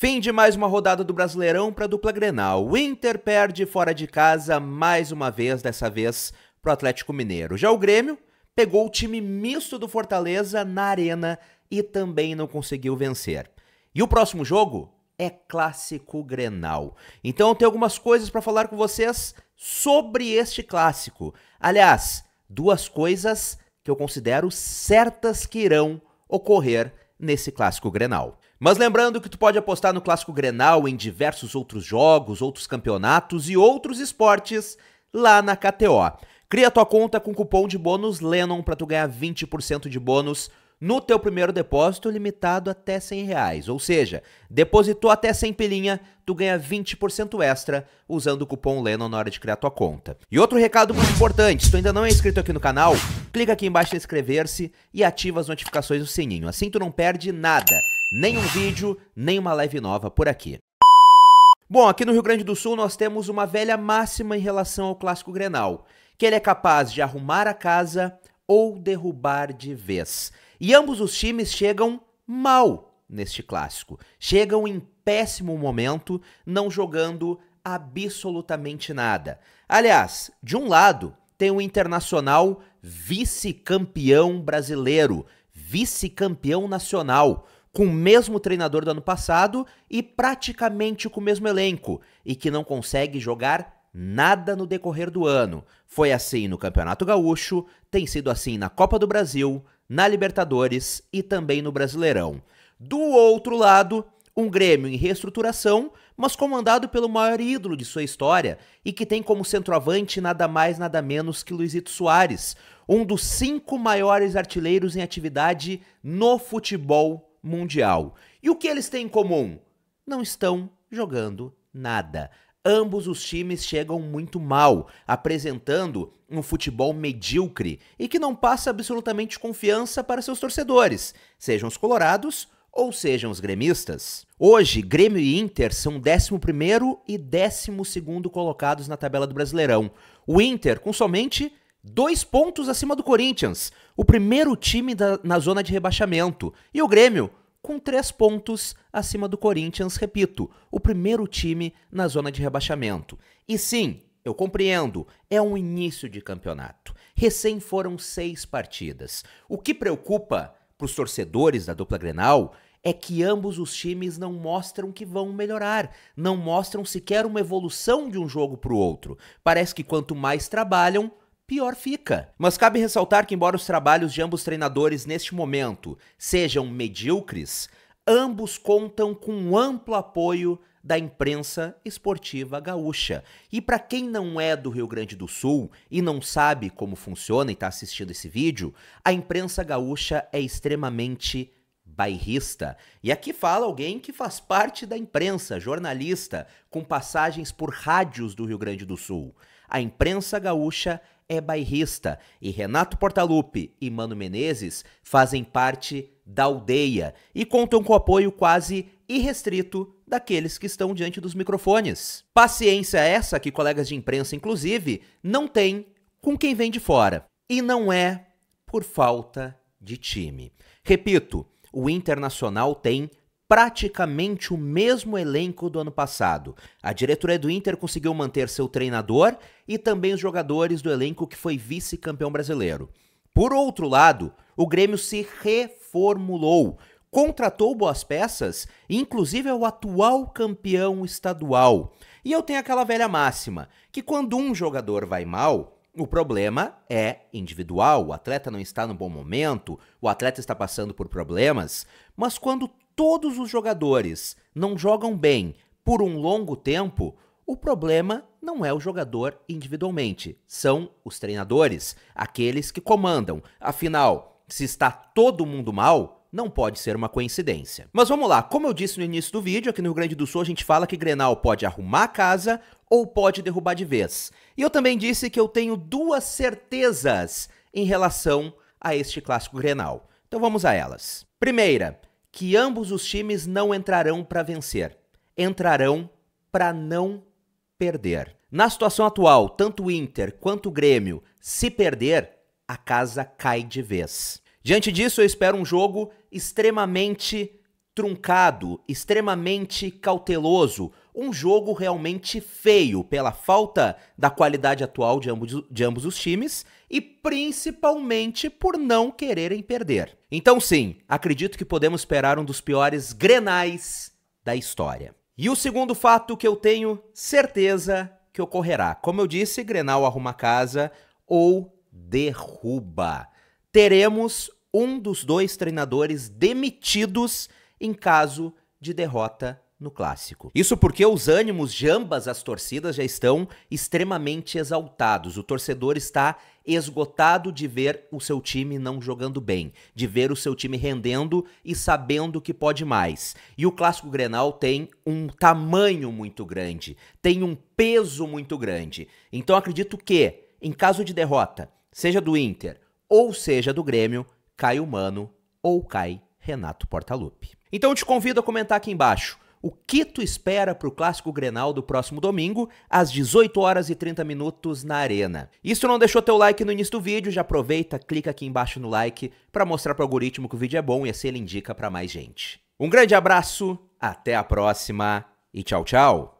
Fim de mais uma rodada do Brasileirão para a dupla Grenal. O Inter perde fora de casa mais uma vez, dessa vez para o Atlético Mineiro. Já o Grêmio pegou o time misto do Fortaleza na arena e também não conseguiu vencer. E o próximo jogo é clássico Grenal. Então tem algumas coisas para falar com vocês sobre este clássico. Aliás, duas coisas que eu considero certas que irão ocorrer nesse clássico Grenal. Mas lembrando que tu pode apostar no Clássico Grenal em diversos outros jogos, outros campeonatos e outros esportes lá na KTO. Cria tua conta com cupom de bônus Lennon para tu ganhar 20% de bônus no teu primeiro depósito limitado até 100 reais. Ou seja, depositou até 100 pilinha, tu ganha 20% extra usando o cupom Lennon na hora de criar tua conta. E outro recado muito importante, se tu ainda não é inscrito aqui no canal, clica aqui embaixo em inscrever-se e ativa as notificações do sininho. Assim tu não perde nada nenhum vídeo, nem uma live nova por aqui. Bom, aqui no Rio Grande do Sul nós temos uma velha máxima em relação ao clássico Grenal, que ele é capaz de arrumar a casa ou derrubar de vez. E ambos os times chegam mal neste clássico. Chegam em péssimo momento, não jogando absolutamente nada. Aliás, de um lado, tem o Internacional vice-campeão brasileiro, vice-campeão nacional, com o mesmo treinador do ano passado e praticamente com o mesmo elenco, e que não consegue jogar nada no decorrer do ano. Foi assim no Campeonato Gaúcho, tem sido assim na Copa do Brasil, na Libertadores e também no Brasileirão. Do outro lado, um Grêmio em reestruturação, mas comandado pelo maior ídolo de sua história e que tem como centroavante nada mais nada menos que Luizito Soares, um dos cinco maiores artilheiros em atividade no futebol mundial. E o que eles têm em comum? Não estão jogando nada. Ambos os times chegam muito mal, apresentando um futebol medíocre e que não passa absolutamente confiança para seus torcedores, sejam os colorados ou sejam os gremistas. Hoje, Grêmio e Inter são 11 e 12 colocados na tabela do Brasileirão. O Inter com somente dois pontos acima do Corinthians, o primeiro time da, na zona de rebaixamento. E o Grêmio, com três pontos acima do Corinthians, repito, o primeiro time na zona de rebaixamento. E sim, eu compreendo, é um início de campeonato. Recém foram seis partidas. O que preocupa para os torcedores da dupla Grenal é que ambos os times não mostram que vão melhorar, não mostram sequer uma evolução de um jogo para o outro. Parece que quanto mais trabalham, pior fica. Mas cabe ressaltar que, embora os trabalhos de ambos treinadores neste momento sejam medíocres, ambos contam com amplo apoio da imprensa esportiva gaúcha. E para quem não é do Rio Grande do Sul e não sabe como funciona e está assistindo esse vídeo, a imprensa gaúcha é extremamente bairrista. E aqui fala alguém que faz parte da imprensa, jornalista, com passagens por rádios do Rio Grande do Sul a imprensa gaúcha é bairrista e Renato Portaluppi e Mano Menezes fazem parte da aldeia e contam com o apoio quase irrestrito daqueles que estão diante dos microfones. Paciência essa que colegas de imprensa, inclusive, não têm com quem vem de fora. E não é por falta de time. Repito, o Internacional tem praticamente o mesmo elenco do ano passado. A diretoria do Inter conseguiu manter seu treinador e também os jogadores do elenco que foi vice-campeão brasileiro. Por outro lado, o Grêmio se reformulou, contratou boas peças, inclusive é o atual campeão estadual. E eu tenho aquela velha máxima, que quando um jogador vai mal, o problema é individual, o atleta não está no bom momento, o atleta está passando por problemas, mas quando todos os jogadores não jogam bem por um longo tempo, o problema não é o jogador individualmente, são os treinadores, aqueles que comandam. Afinal, se está todo mundo mal, não pode ser uma coincidência. Mas vamos lá, como eu disse no início do vídeo, aqui no Rio Grande do Sul a gente fala que Grenal pode arrumar a casa ou pode derrubar de vez. E eu também disse que eu tenho duas certezas em relação a este clássico Grenal. Então vamos a elas. Primeira, que ambos os times não entrarão para vencer, entrarão para não perder. Na situação atual, tanto o Inter quanto o Grêmio, se perder, a casa cai de vez. Diante disso, eu espero um jogo extremamente truncado, extremamente cauteloso, um jogo realmente feio pela falta da qualidade atual de ambos, de ambos os times e principalmente por não quererem perder. Então, sim, acredito que podemos esperar um dos piores grenais da história. E o segundo fato que eu tenho certeza que ocorrerá. Como eu disse, Grenal arruma casa ou derruba. Teremos um dos dois treinadores demitidos em caso de derrota no clássico. Isso porque os ânimos de ambas as torcidas já estão extremamente exaltados. O torcedor está esgotado de ver o seu time não jogando bem, de ver o seu time rendendo e sabendo que pode mais. E o clássico Grenal tem um tamanho muito grande, tem um peso muito grande. Então acredito que, em caso de derrota, seja do Inter ou seja do Grêmio, cai o Mano ou cai Renato Portaluppi. Então te convido a comentar aqui embaixo o que tu espera para o Clássico Grenal do próximo domingo, às 18 horas e 30 minutos na Arena. E se não deixou teu like no início do vídeo, já aproveita, clica aqui embaixo no like para mostrar para o algoritmo que o vídeo é bom e assim ele indica para mais gente. Um grande abraço, até a próxima e tchau, tchau!